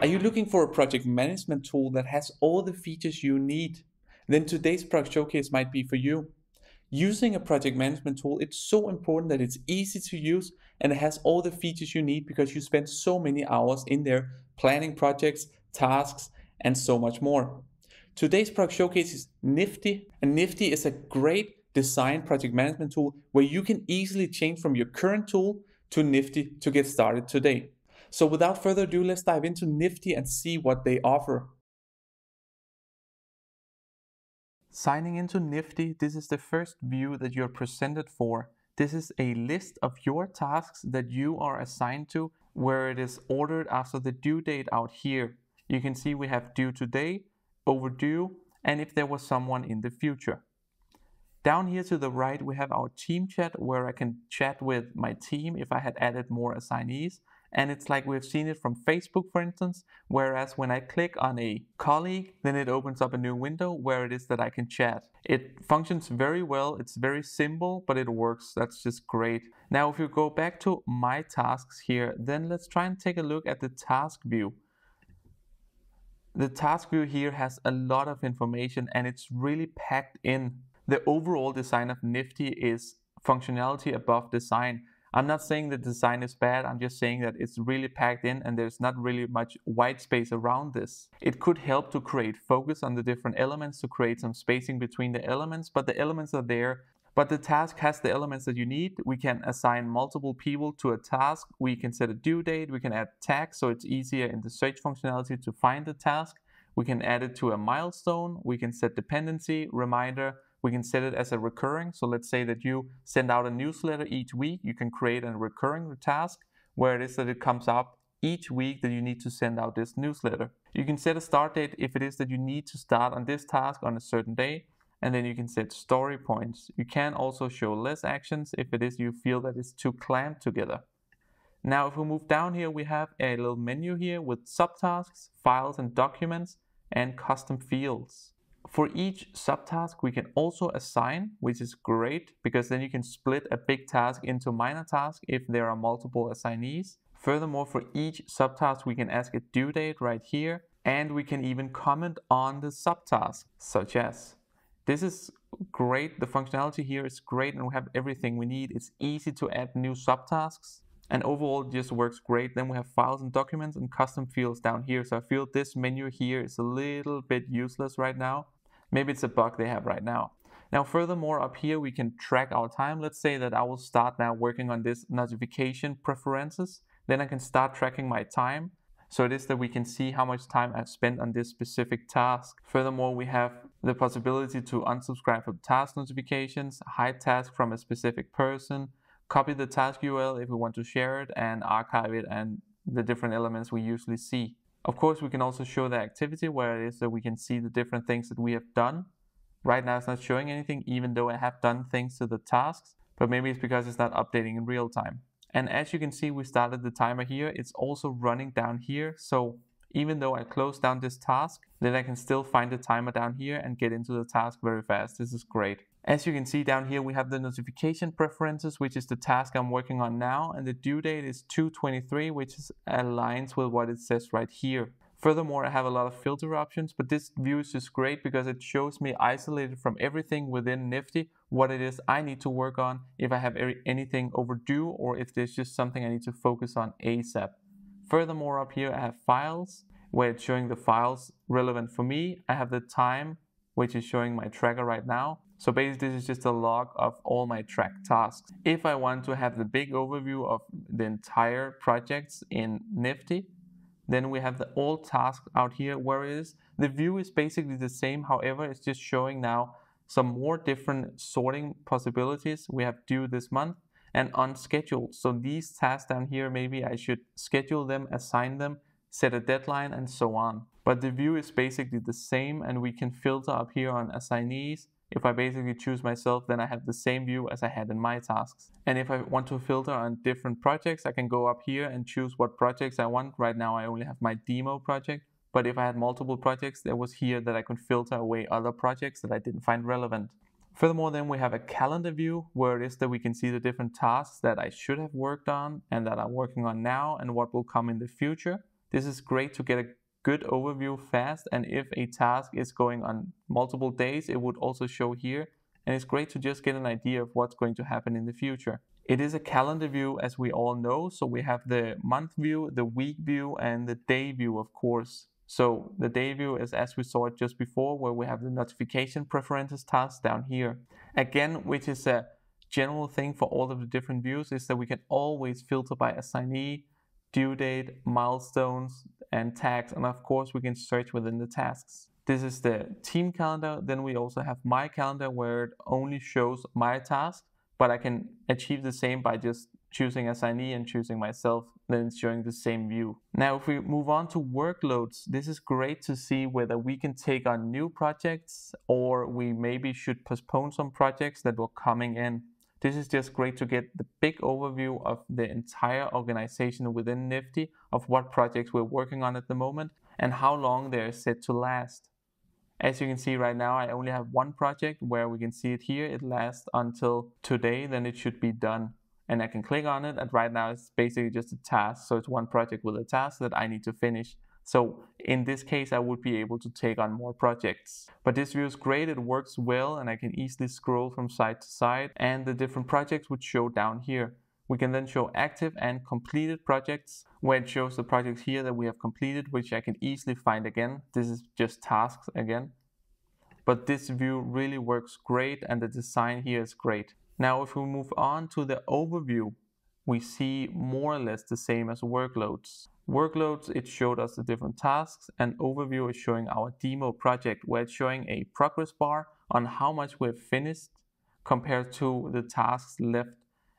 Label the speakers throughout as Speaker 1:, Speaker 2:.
Speaker 1: Are you looking for a project management tool that has all the features you need? Then today's product showcase might be for you. Using a project management tool, it's so important that it's easy to use and it has all the features you need because you spend so many hours in there planning projects, tasks, and so much more. Today's product showcase is Nifty, and Nifty is a great design project management tool where you can easily change from your current tool to Nifty to get started today. So without further ado, let's dive into Nifty and see what they offer. Signing into Nifty, this is the first view that you're presented for. This is a list of your tasks that you are assigned to where it is ordered after the due date out here. You can see we have due today, overdue, and if there was someone in the future. Down here to the right, we have our team chat where I can chat with my team if I had added more assignees. And it's like we've seen it from Facebook, for instance, whereas when I click on a colleague, then it opens up a new window where it is that I can chat. It functions very well, it's very simple, but it works. That's just great. Now, if you go back to my tasks here, then let's try and take a look at the task view. The task view here has a lot of information and it's really packed in the overall design of Nifty is functionality above design. I'm not saying the design is bad, I'm just saying that it's really packed in and there's not really much white space around this. It could help to create focus on the different elements to create some spacing between the elements, but the elements are there. But the task has the elements that you need. We can assign multiple people to a task. We can set a due date. We can add tags so it's easier in the search functionality to find the task. We can add it to a milestone. We can set dependency, reminder, we can set it as a recurring. So let's say that you send out a newsletter each week. You can create a recurring task where it is that it comes up each week that you need to send out this newsletter. You can set a start date if it is that you need to start on this task on a certain day, and then you can set story points. You can also show less actions if it is you feel that it's too clamped together. Now, if we move down here, we have a little menu here with subtasks, files and documents, and custom fields for each subtask, we can also assign, which is great because then you can split a big task into minor tasks if there are multiple assignees. Furthermore, for each subtask, we can ask a due date right here, and we can even comment on the subtask, such as. This is great. The functionality here is great and we have everything we need. It's easy to add new subtasks and overall it just works great. Then we have files and documents and custom fields down here. So I feel this menu here is a little bit useless right now. Maybe it's a bug they have right now. Now, furthermore, up here we can track our time. Let's say that I will start now working on this notification preferences. Then I can start tracking my time. So it is that we can see how much time I've spent on this specific task. Furthermore, we have the possibility to unsubscribe from task notifications, hide task from a specific person, copy the task URL if we want to share it, and archive it and the different elements we usually see. Of course, we can also show the activity where it is so we can see the different things that we have done. Right now it's not showing anything even though I have done things to the tasks, but maybe it's because it's not updating in real time. And as you can see, we started the timer here. It's also running down here. So even though I close down this task, then I can still find the timer down here and get into the task very fast. This is great. As you can see down here, we have the notification preferences, which is the task I'm working on now, and the due date is 223, which is, aligns with what it says right here. Furthermore, I have a lot of filter options, but this view is just great because it shows me isolated from everything within Nifty what it is I need to work on, if I have anything overdue, or if there's just something I need to focus on ASAP. Furthermore, up here I have files, where it's showing the files relevant for me. I have the time, which is showing my tracker right now, so basically this is just a log of all my tracked tasks. If I want to have the big overview of the entire projects in Nifty, then we have the all tasks out here, whereas the view is basically the same. However, it's just showing now some more different sorting possibilities we have due this month and unscheduled. So these tasks down here, maybe I should schedule them, assign them, set a deadline and so on. But the view is basically the same and we can filter up here on assignees if I basically choose myself, then I have the same view as I had in my tasks. And if I want to filter on different projects, I can go up here and choose what projects I want. Right now I only have my demo project, but if I had multiple projects, there was here that I could filter away other projects that I didn't find relevant. Furthermore, then we have a calendar view where it is that we can see the different tasks that I should have worked on and that I'm working on now and what will come in the future. This is great to get a good overview fast. And if a task is going on multiple days, it would also show here. And it's great to just get an idea of what's going to happen in the future. It is a calendar view, as we all know. So we have the month view, the week view, and the day view, of course. So the day view is as we saw it just before, where we have the notification preferences task down here. Again, which is a general thing for all of the different views, is that we can always filter by assignee due date, milestones, and tags, and of course we can search within the tasks. This is the team calendar. Then we also have my calendar where it only shows my task, but I can achieve the same by just choosing assignee and choosing myself, then it's showing the same view. Now, if we move on to workloads, this is great to see whether we can take on new projects or we maybe should postpone some projects that were coming in. This is just great to get the big overview of the entire organization within Nifty, of what projects we're working on at the moment, and how long they are set to last. As you can see right now, I only have one project where we can see it here. It lasts until today, then it should be done. And I can click on it, and right now it's basically just a task. So it's one project with a task that I need to finish. So in this case, I would be able to take on more projects. But this view is great, it works well, and I can easily scroll from side to side, and the different projects would show down here. We can then show active and completed projects, where it shows the projects here that we have completed, which I can easily find again. This is just tasks again. But this view really works great, and the design here is great. Now, if we move on to the overview, we see more or less the same as workloads. Workloads, it showed us the different tasks, and overview is showing our demo project where it's showing a progress bar on how much we've finished compared to the tasks left.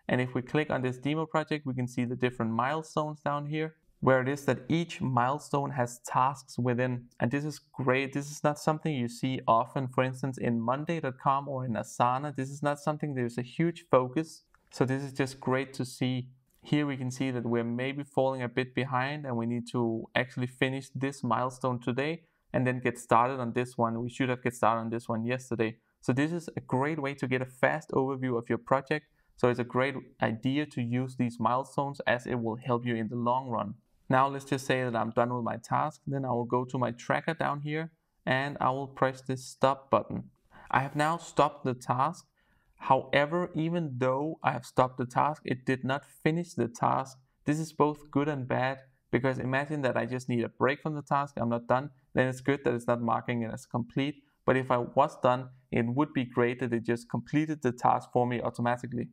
Speaker 1: And if we click on this demo project, we can see the different milestones down here where it is that each milestone has tasks within. And this is great. This is not something you see often, for instance, in Monday.com or in Asana. This is not something there's a huge focus so this is just great to see. Here we can see that we're maybe falling a bit behind and we need to actually finish this milestone today and then get started on this one. We should have get started on this one yesterday. So this is a great way to get a fast overview of your project. So it's a great idea to use these milestones as it will help you in the long run. Now let's just say that I'm done with my task. Then I will go to my tracker down here and I will press this stop button. I have now stopped the task However, even though I have stopped the task, it did not finish the task. This is both good and bad because imagine that I just need a break from the task, I'm not done, then it's good that it's not marking it as complete. But if I was done, it would be great that it just completed the task for me automatically.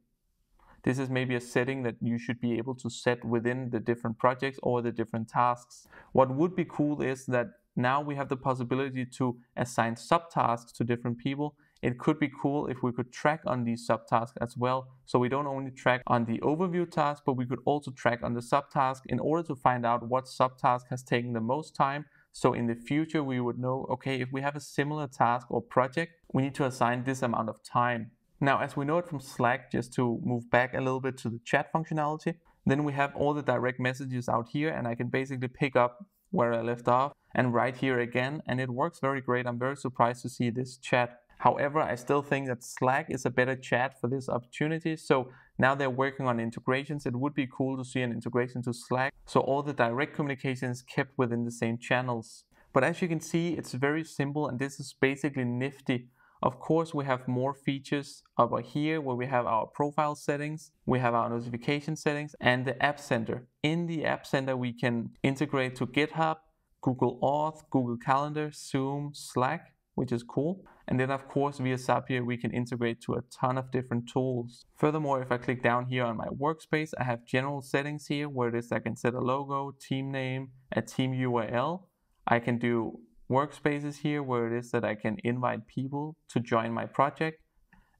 Speaker 1: This is maybe a setting that you should be able to set within the different projects or the different tasks. What would be cool is that now we have the possibility to assign subtasks to different people it could be cool if we could track on these subtasks as well. So we don't only track on the overview task, but we could also track on the subtask in order to find out what subtask has taken the most time. So in the future, we would know, okay, if we have a similar task or project, we need to assign this amount of time. Now, as we know it from Slack, just to move back a little bit to the chat functionality, then we have all the direct messages out here and I can basically pick up where I left off and right here again. And it works very great. I'm very surprised to see this chat However, I still think that Slack is a better chat for this opportunity. So now they're working on integrations. It would be cool to see an integration to Slack. So all the direct communication is kept within the same channels. But as you can see, it's very simple and this is basically nifty. Of course, we have more features over here where we have our profile settings, we have our notification settings, and the App Center. In the App Center, we can integrate to GitHub, Google Auth, Google Calendar, Zoom, Slack, which is cool. And then of course via Zapier, we can integrate to a ton of different tools. Furthermore, if I click down here on my workspace, I have general settings here where it is I can set a logo, team name, a team URL. I can do workspaces here where it is that I can invite people to join my project.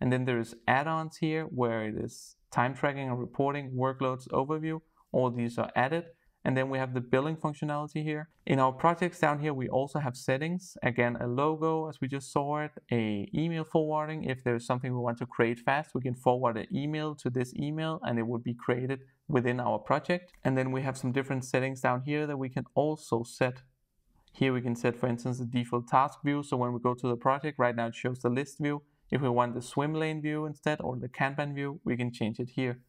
Speaker 1: And then there's add-ons here where it is time tracking and reporting, workloads overview, all these are added. And then we have the billing functionality here. In our projects down here, we also have settings. Again, a logo as we just saw it, a email forwarding. If there's something we want to create fast, we can forward an email to this email and it would be created within our project. And then we have some different settings down here that we can also set. Here we can set, for instance, the default task view. So when we go to the project, right now it shows the list view. If we want the swim lane view instead or the Kanban view, we can change it here.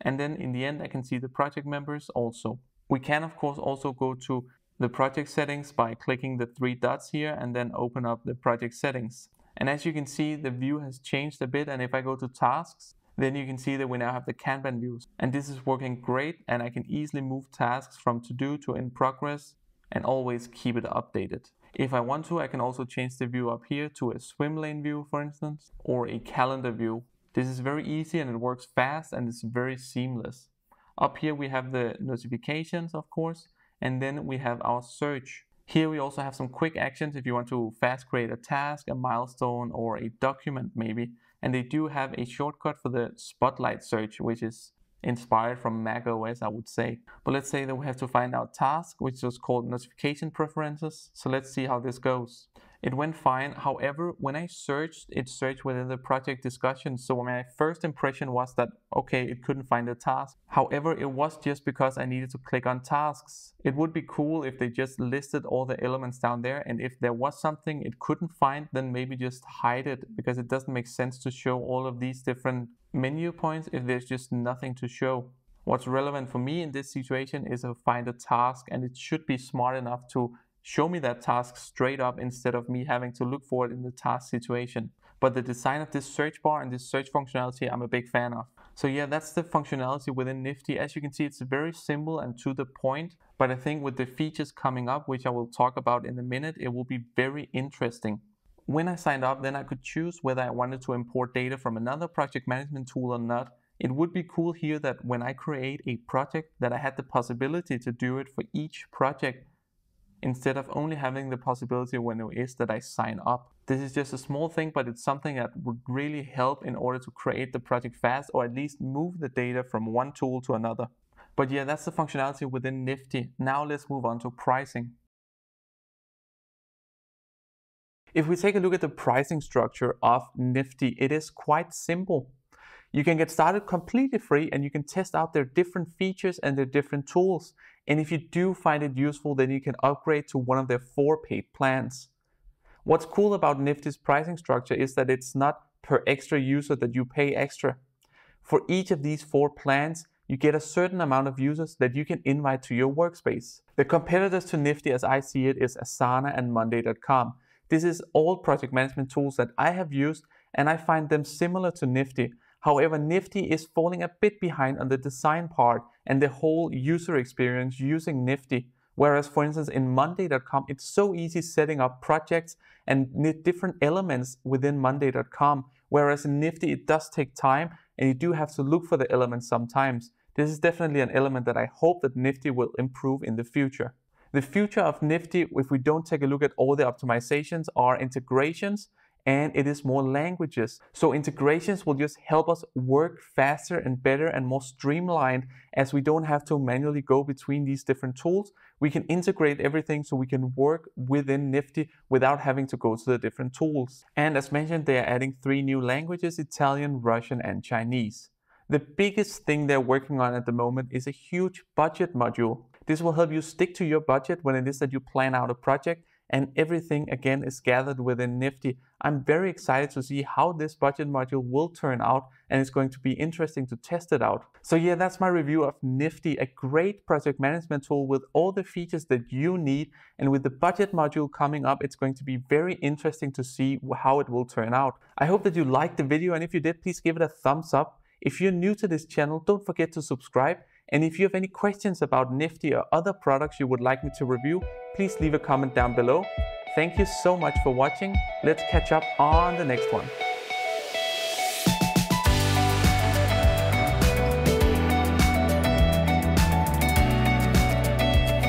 Speaker 1: And then in the end, I can see the project members also. We can of course also go to the project settings by clicking the three dots here and then open up the project settings. And as you can see, the view has changed a bit. And if I go to tasks, then you can see that we now have the Kanban views. And this is working great and I can easily move tasks from to do to in progress and always keep it updated. If I want to, I can also change the view up here to a swim lane view, for instance, or a calendar view. This is very easy and it works fast and it's very seamless. Up here we have the notifications, of course, and then we have our search. Here we also have some quick actions if you want to fast create a task, a milestone, or a document maybe. And they do have a shortcut for the spotlight search, which is inspired from Mac OS, I would say. But let's say that we have to find our task, which is called notification preferences. So let's see how this goes. It went fine. However, when I searched, it searched within the project discussion. So my first impression was that, okay, it couldn't find a task. However, it was just because I needed to click on tasks. It would be cool if they just listed all the elements down there. And if there was something it couldn't find, then maybe just hide it because it doesn't make sense to show all of these different menu points if there's just nothing to show. What's relevant for me in this situation is to find a task and it should be smart enough to Show me that task straight up instead of me having to look for it in the task situation. But the design of this search bar and this search functionality, I'm a big fan of. So yeah, that's the functionality within Nifty. As you can see, it's very simple and to the point, but I think with the features coming up, which I will talk about in a minute, it will be very interesting. When I signed up, then I could choose whether I wanted to import data from another project management tool or not. It would be cool here that when I create a project that I had the possibility to do it for each project instead of only having the possibility when it is that I sign up. This is just a small thing, but it's something that would really help in order to create the project fast or at least move the data from one tool to another. But yeah, that's the functionality within Nifty. Now let's move on to pricing. If we take a look at the pricing structure of Nifty, it is quite simple. You can get started completely free and you can test out their different features and their different tools. And if you do find it useful, then you can upgrade to one of their four paid plans. What's cool about Nifty's pricing structure is that it's not per extra user that you pay extra. For each of these four plans, you get a certain amount of users that you can invite to your workspace. The competitors to Nifty as I see it is Asana and Monday.com. This is all project management tools that I have used and I find them similar to Nifty, However, Nifty is falling a bit behind on the design part and the whole user experience using Nifty. Whereas, for instance, in Monday.com, it's so easy setting up projects and different elements within Monday.com. Whereas in Nifty, it does take time and you do have to look for the elements sometimes. This is definitely an element that I hope that Nifty will improve in the future. The future of Nifty, if we don't take a look at all the optimizations, are integrations and it is more languages. So integrations will just help us work faster and better and more streamlined as we don't have to manually go between these different tools. We can integrate everything so we can work within Nifty without having to go to the different tools. And as mentioned, they are adding three new languages, Italian, Russian and Chinese. The biggest thing they're working on at the moment is a huge budget module. This will help you stick to your budget when it is that you plan out a project and everything again is gathered within Nifty. I'm very excited to see how this budget module will turn out and it's going to be interesting to test it out. So yeah, that's my review of Nifty, a great project management tool with all the features that you need. And with the budget module coming up, it's going to be very interesting to see how it will turn out. I hope that you liked the video and if you did, please give it a thumbs up. If you're new to this channel, don't forget to subscribe and if you have any questions about Nifty or other products you would like me to review, please leave a comment down below. Thank you so much for watching. Let's catch up on the next one.